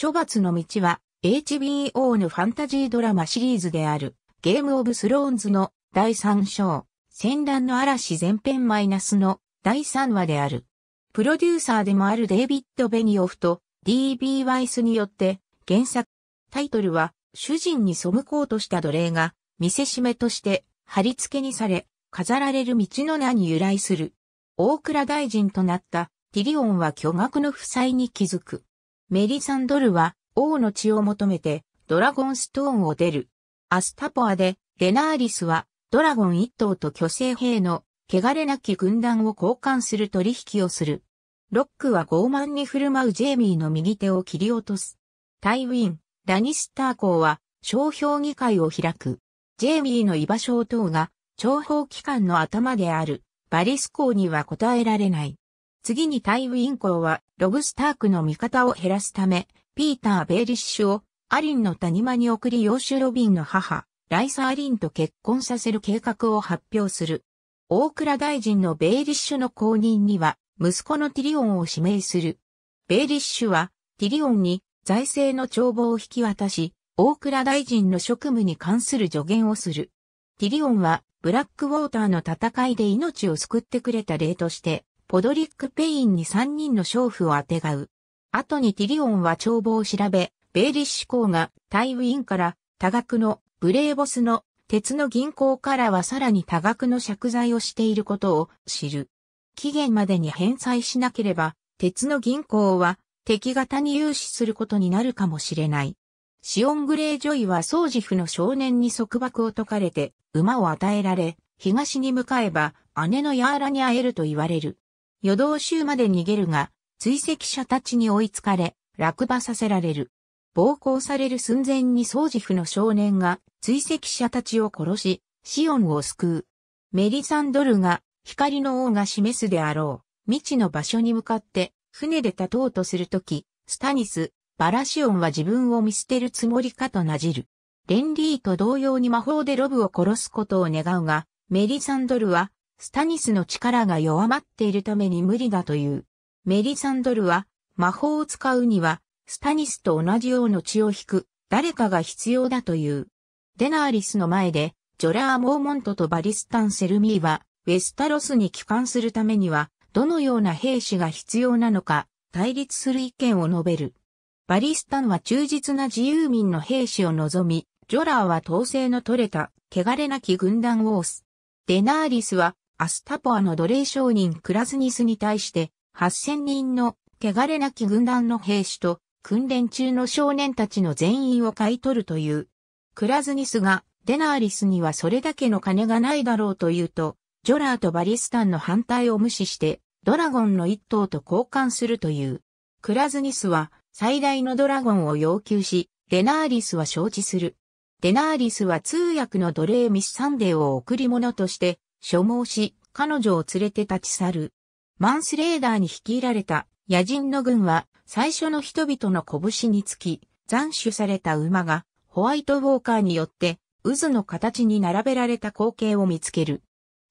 処罰の道は HBO のファンタジードラマシリーズであるゲームオブスローンズの第3章戦乱の嵐前編マイナスの第3話である。プロデューサーでもあるデイビッド・ベニオフと D.B. ワイスによって原作タイトルは主人に背こうとした奴隷が見せしめとして貼り付けにされ飾られる道の名に由来する。大倉大臣となったティリオンは巨額の負債に気づく。メリサンドルは王の血を求めてドラゴンストーンを出る。アスタポアでレナーリスはドラゴン一頭と巨星兵の汚れなき軍団を交換する取引をする。ロックは傲慢に振る舞うジェイミーの右手を切り落とす。タイウィン、ラニスター校は商標議会を開く。ジェイミーの居場所を問うが、諜報機関の頭であるバリス校には答えられない。次にタイウィンーは、ロブスタークの味方を減らすため、ピーター・ベイリッシュを、アリンの谷間に送りシュ・ロビンの母、ライサ・アリンと結婚させる計画を発表する。大倉大臣のベイリッシュの後任には、息子のティリオンを指名する。ベイリッシュは、ティリオンに財政の帳簿を引き渡し、大倉大臣の職務に関する助言をする。ティリオンは、ブラックウォーターの戦いで命を救ってくれた例として、ポドリック・ペインに3人の娼婦をあてがう。後にティリオンは帳簿を調べ、ベイリッシュ公がタイウィンから多額のブレーボスの鉄の銀行からはさらに多額の借財をしていることを知る。期限までに返済しなければ、鉄の銀行は敵方に融資することになるかもしれない。シオン・グレー・ジョイは総除府の少年に束縛を解かれて馬を与えられ、東に向かえば姉のヤーラに会えると言われる。夜道衆まで逃げるが、追跡者たちに追いつかれ、落馬させられる。暴行される寸前に掃除婦の少年が追跡者たちを殺し、シオンを救う。メリサンドルが光の王が示すであろう、未知の場所に向かって船で立とうとするとき、スタニス、バラシオンは自分を見捨てるつもりかとなじる。レンリーと同様に魔法でロブを殺すことを願うが、メリサンドルはスタニスの力が弱まっているために無理だという。メリサンドルは、魔法を使うには、スタニスと同じようの血を引く、誰かが必要だという。デナーリスの前で、ジョラー・モーモントとバリスタン・セルミーは、ウェスタロスに帰還するためには、どのような兵士が必要なのか、対立する意見を述べる。バリスタンは忠実な自由民の兵士を望み、ジョラーは統制の取れた、汚れなき軍団を押す。デナーリスは、アスタポアの奴隷商人クラズニスに対して、8000人の汚れなき軍団の兵士と訓練中の少年たちの全員を買い取るという。クラズニスがデナーリスにはそれだけの金がないだろうと言うと、ジョラーとバリスタンの反対を無視して、ドラゴンの一頭と交換するという。クラズニスは最大のドラゴンを要求し、デナーリスは承知する。デナーリスは通訳の奴隷ミスサンデーを贈り物として、所望し、彼女を連れて立ち去る。マンスレーダーに率いられた野人の軍は最初の人々の拳につき、斬首された馬がホワイトウォーカーによって渦の形に並べられた光景を見つける。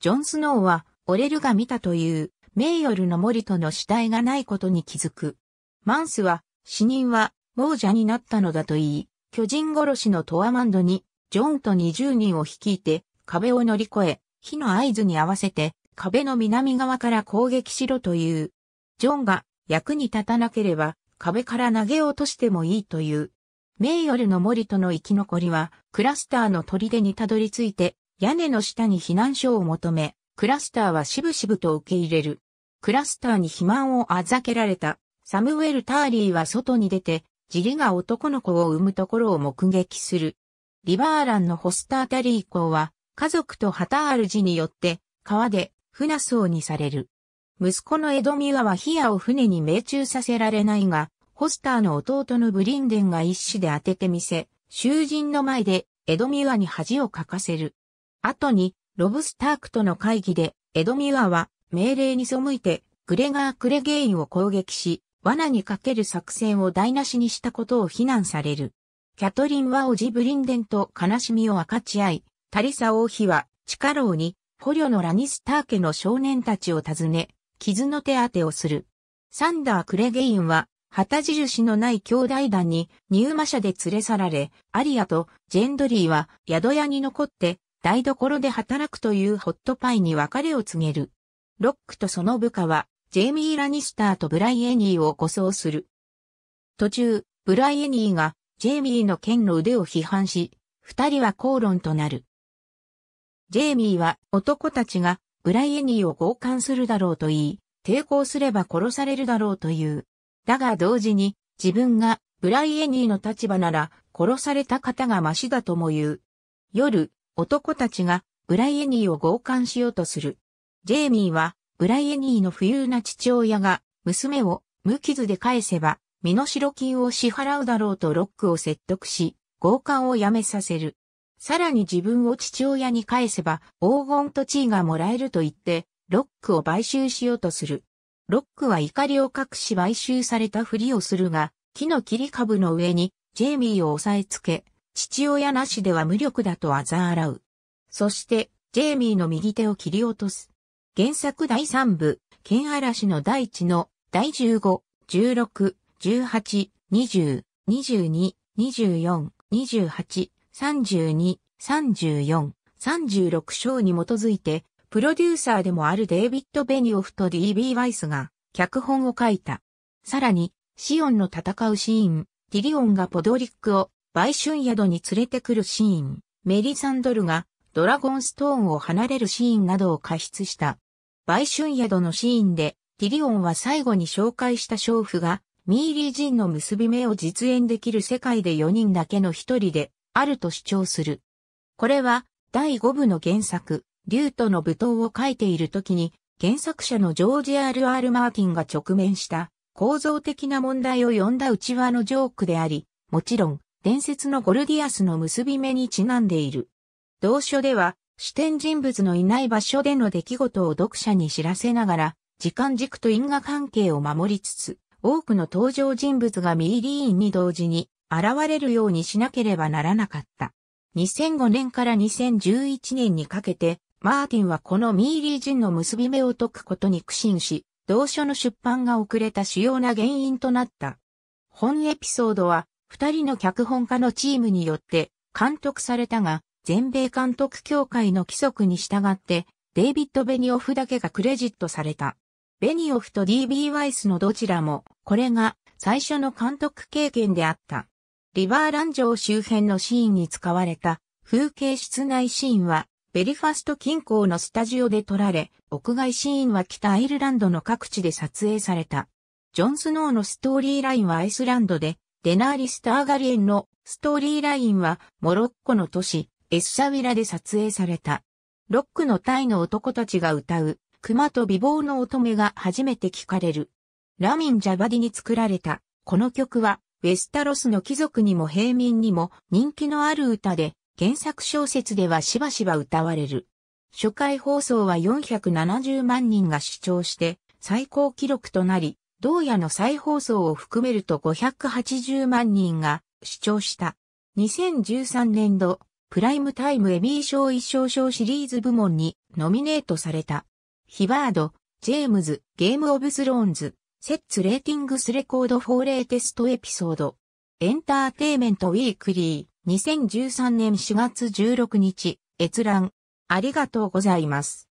ジョン・スノーはオレルが見たというメイヨルの森との死体がないことに気づく。マンスは死人は亡者になったのだと言い、巨人殺しのトアマンドにジョンと20人を率いて壁を乗り越え火の合図に合わせて壁の南側から攻撃しろという。ジョンが役に立たなければ壁から投げ落としてもいいという。メイヨルの森との生き残りはクラスターの砦にたどり着いて屋根の下に避難所を求め、クラスターはしぶしぶと受け入れる。クラスターに肥満をあざけられた。サムウェル・ターリーは外に出て、ジリが男の子を産むところを目撃する。リバーランのホスタータリー校は、家族と旗あるじによって、川で船層にされる。息子のエドミワはヒアを船に命中させられないが、ホスターの弟のブリンデンが一死で当ててみせ、囚人の前でエドミワに恥をかかせる。後に、ロブスタークとの会議で、エドミワは命令に背いて、グレガー・クレゲインを攻撃し、罠にかける作戦を台無しにしたことを非難される。キャトリンは叔父ブリンデンと悲しみを分かち合い、タリサ王妃は、地下牢に、捕虜のラニスター家の少年たちを訪ね、傷の手当てをする。サンダー・クレゲインは、旗印のない兄弟団に入魔者で連れ去られ、アリアとジェンドリーは宿屋に残って台所で働くというホットパイに別れを告げる。ロックとその部下はジェイミー・ラニスターとブライエニーを護送する。途中、ブライエニーがジェイミーの剣の腕を批判し、二人は口論となる。ジェイミーは男たちがブライエニーを強姦するだろうと言い、抵抗すれば殺されるだろうという。だが同時に自分がブライエニーの立場なら殺された方がマシだとも言う。夜、男たちがブライエニーを強姦しようとする。ジェイミーはブライエニーの富裕な父親が娘を無傷で返せば身代金を支払うだろうとロックを説得し、強姦をやめさせる。さらに自分を父親に返せば黄金と地位がもらえると言って、ロックを買収しようとする。ロックは怒りを隠し買収されたふりをするが、木の切り株の上にジェイミーを押さえつけ、父親なしでは無力だとあざ笑う。そして、ジェイミーの右手を切り落とす。原作第3部、剣嵐の第1の第15、16、18、20、22、24、28、32、34、36章に基づいて、プロデューサーでもあるデイビッド・ベニオフと D.B. ワイスが脚本を書いた。さらに、シオンの戦うシーン、ティリオンがポドリックを売春宿に連れてくるシーン、メリサンドルがドラゴンストーンを離れるシーンなどを過失した。売春宿のシーンで、ティリオンは最後に紹介した娼婦が、ミーリー・ジンの結び目を実演できる世界で4人だけの一人で、あると主張する。これは、第5部の原作、竜との舞踏を書いている時に、原作者のジョージ・ R.R. マーティンが直面した構造的な問題を呼んだ内輪のジョークであり、もちろん、伝説のゴルディアスの結び目にちなんでいる。同書では、視点人物のいない場所での出来事を読者に知らせながら、時間軸と因果関係を守りつつ、多くの登場人物がミーリーンに同時に現れるようにしなければならなかった。2005年から2011年にかけて、マーティンはこのミーリー人の結び目を解くことに苦心し、同書の出版が遅れた主要な原因となった。本エピソードは、二人の脚本家のチームによって監督されたが、全米監督協会の規則に従って、デイビッド・ベニオフだけがクレジットされた。ベニオフと D.B. ワイスのどちらも、これが最初の監督経験であった。リバーラン城周辺のシーンに使われた風景室内シーンはベリファスト近郊のスタジオで撮られ、屋外シーンは北アイルランドの各地で撮影された。ジョン・スノーのストーリーラインはアイスランドで、デナーリス・ターガリエンのストーリーラインはモロッコの都市エッサウィラで撮影された。ロックのタイの男たちが歌う熊と美貌の乙女が初めて聞かれる。ラミン・ジャバディに作られた。この曲はウェスタロスの貴族にも平民にも人気のある歌で、原作小説ではしばしば歌われる。初回放送は470万人が視聴して最高記録となり、同夜の再放送を含めると580万人が視聴した。2013年度、プライムタイムエミー賞一賞賞シリーズ部門にノミネートされた。ヒバード、ジェームズ、ゲームオブスローンズ、セッツレーティングスレコードフォーレーテストエピソード。エンターテイメントウィークリー2013年4月16日閲覧ありがとうございます。